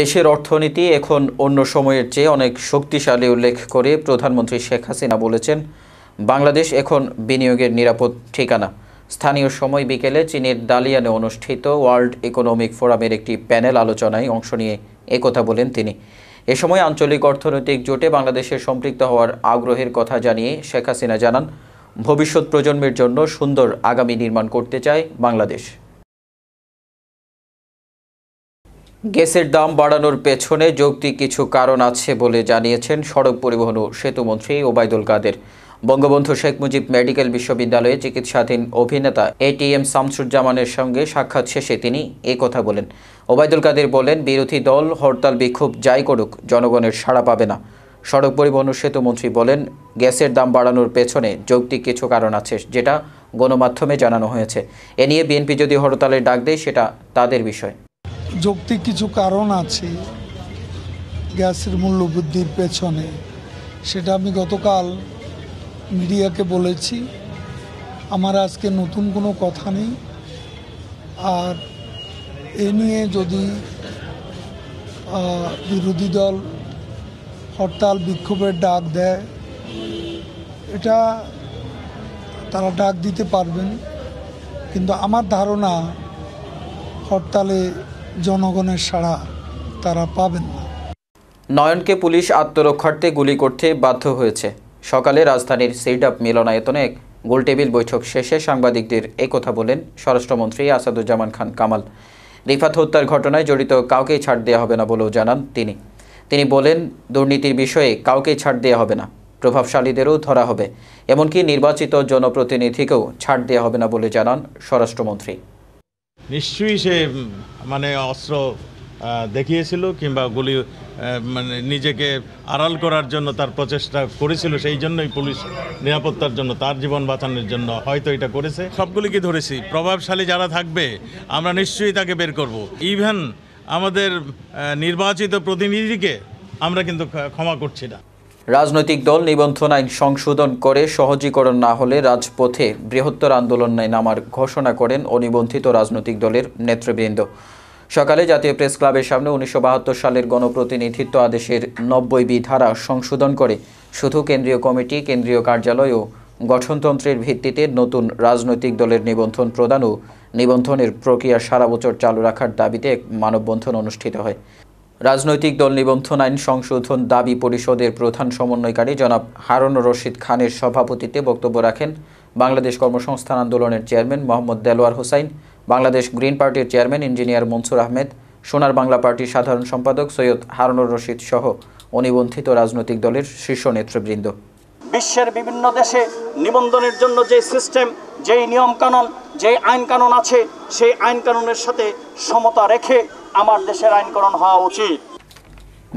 দেশের অর্থনীতি এখন অন্য সময়ের চেয়ে অনেক শক্তিশালী উল্লেখ করে প্রধানমন্ত্রী শেখ হাসিনা বলেছেন বাংলাদেশ এখন বিনিয়োগের নিরাপদ ঠিকানা স্থানীয় সময় বিকেলে চীনের দালিয়ানে অনুষ্ঠিত ওয়ার্ল্ড ইকোনমিক ফোরামের একটি প্যানেল আলোচনায় অংশ নিয়ে একথা বলেন তিনি এ সময় আঞ্চলিক অর্থনৈতিক জোটে বাংলাদেশের সম্পৃক্ত হওয়ার আগ্রহের কথা জানিয়ে শেখ হাসিনা জানান ভবিষ্যৎ প্রজন্মের জন্য সুন্দর আগামী নির্মাণ করতে চায় বাংলাদেশ গ্যাসের দাম বাড়ানোর পেছনে যৌক্তিক কিছু কারণ আছে বলে জানিয়েছেন সড়ক পরিবহন ও সেতুমন্ত্রী ওবায়দুল কাদের বঙ্গবন্ধু শেখ মুজিব মেডিকেল বিশ্ববিদ্যালয়ে চিকিৎসাধীন অভিনেতা এটিএম শামসুজ্জামানের সঙ্গে সাক্ষাৎ শেষে তিনি এ কথা বলেন ওবায়দুল কাদের বলেন বিরোধী দল হরতাল বিক্ষোভ যাই করুক জনগণের সাড়া পাবে না সড়ক পরিবহন ও সেতুমন্ত্রী বলেন গ্যাসের দাম বাড়ানোর পেছনে যৌক্তিক কিছু কারণ আছে যেটা গণমাধ্যমে জানানো হয়েছে এ নিয়ে বিএনপি যদি হরতালের ডাক দেয় সেটা তাদের বিষয় যৌক্তিক কিছু কারণ আছে গ্যাসের মূল্য বৃদ্ধির পেছনে সেটা আমি গতকাল মিডিয়াকে বলেছি আমার আজকে নতুন কোনো কথা নেই আর এ নিয়ে যদি বিরোধী দল হরতাল বিক্ষোভের ডাক দেয় এটা তারা ডাক দিতে পারবেন কিন্তু আমার ধারণা হরতালে জনগণের সাড়া তারা পাবেন না নয়নকে পুলিশ আত্মরক্ষার্থে গুলি করতে বাধ্য হয়েছে সকালে রাজধানীর আপ মিলনায়তনে এক গোলটেবিল বৈঠক শেষে সাংবাদিকদের একথা বলেন স্বরাষ্ট্রমন্ত্রী আসাদুজ্জামান খান কামাল রিফাত হত্যার ঘটনায় জড়িত কাউকেই ছাড় দেওয়া হবে না বলেও জানান তিনি তিনি বলেন দুর্নীতির বিষয়ে কাউকেই ছাড় দেওয়া হবে না প্রভাবশালীদেরও ধরা হবে এমনকি নির্বাচিত জনপ্রতিনিধিকেও ছাড় দেওয়া হবে না বলে জানান স্বরাষ্ট্রমন্ত্রী নিশ্চয়ই সে মানে অস্ত্র দেখিয়েছিল কিংবা গুলি মানে নিজেকে আড়াল করার জন্য তার প্রচেষ্টা করেছিল সেই জন্যই পুলিশ নিরাপত্তার জন্য তার জীবন বাঁচানোর জন্য হয়তো এটা করেছে সবগুলিকে ধরেছি প্রভাবশালী যারা থাকবে আমরা নিশ্চয়ই তাকে বের করব ইভেন আমাদের নির্বাচিত প্রতিনিধিকে আমরা কিন্তু ক্ষমা করছি না রাজনৈতিক দল নিবন্ধন আইন সংশোধন করে সহজীকরণ না হলে রাজপথে বৃহত্তর আন্দোলনে নামার ঘোষণা করেন অনিবন্ধিত রাজনৈতিক দলের নেতৃবৃন্দ সকালে জাতীয় প্রেস ক্লাবের সামনে উনিশশো সালের গণপ্রতিনিধিত্ব আদেশের নব্বই বি ধারা সংশোধন করে শুধু কেন্দ্রীয় কমিটি কেন্দ্রীয় কার্যালয় ও গঠনতন্ত্রের ভিত্তিতে নতুন রাজনৈতিক দলের নিবন্ধন প্রদান ও নিবন্ধনের প্রক্রিয়া সারা বছর চালু রাখার দাবিতে এক মানববন্ধন অনুষ্ঠিত হয় রাজনৈতিক দল নিবন্ধন আইন সংশোধন দাবি পরিষদের প্রধান সমন্বয়কারী জনাব হারুন রশিদ খানের সভাপতিতে বক্তব্য রাখেন বাংলাদেশ কর্মসংস্থান আন্দোলনের চেয়ারম্যান মোহাম্মদ দেলোয়ার হোসাইন বাংলাদেশ গ্রিন পার্টির চেয়ারম্যান ইঞ্জিনিয়ার মনসুর আহমেদ সোনার বাংলা পার্টির সাধারণ সম্পাদক সৈয়দ হারুনুর রশিদ সহ অনিবন্ধিত রাজনৈতিক দলের শীর্ষ নেতৃবৃন্দ বিশ্বের বিভিন্ন দেশে নিবন্ধনের জন্য যে সিস্টেম যেই নিয়মকানুন যেই আইনকানুন আছে সেই আইনকানুনের সাথে সমতা রেখে আমার দেশের আইনকরণ হওয়া উচিত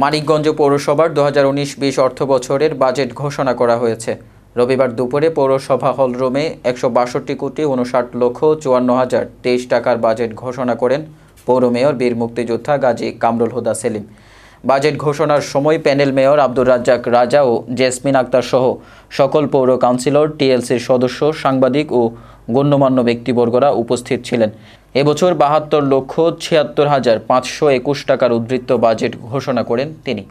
মানিকগঞ্জ পৌরসভার দু হাজার উনিশ বিশ অর্থ বছরের বাজেট ঘোষণা করা হয়েছে রবিবার দুপুরে পৌরসভা হল রুমে একশো বাষট্টি কোটি উনষাট লক্ষ চুয়ান্ন হাজার তেইশ টাকার বাজেট ঘোষণা করেন পৌর মেয়র বীর মুক্তিযোদ্ধা গাজী কামরুল হুদা সেলিম বাজেট ঘোষণার সময় প্যানেল মেয়র আব্দুর রাজ্জাক রাজা ও জেসমিন আক্তার সহ সকল পৌর কাউন্সিলর টিএলসির সদস্য সাংবাদিক ও গণ্যমান্য ব্যক্তিবর্গরা উপস্থিত ছিলেন এবছর বাহাত্তর লক্ষ ছিয়াত্তর হাজার পাঁচশো একুশ টাকার উদ্বৃত্ত বাজেট ঘোষণা করেন তিনি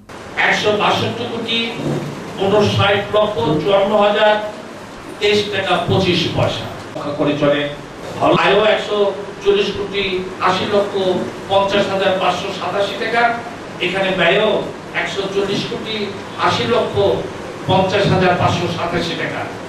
একশো বাষট্টি কোটি উনষাট লক্ষ চুয়ান্ন হাজার তেইশ টাকা পঁচিশ পয়সা করে চলে একশো চল্লিশ কোটি আশি লক্ষ পঞ্চাশ হাজার পাঁচশো সাতাশি টাকা এখানে ব্যয়ও একশো চল্লিশ কোটি আশি লক্ষ পঞ্চাশ হাজার পাঁচশো সাতাশি টাকা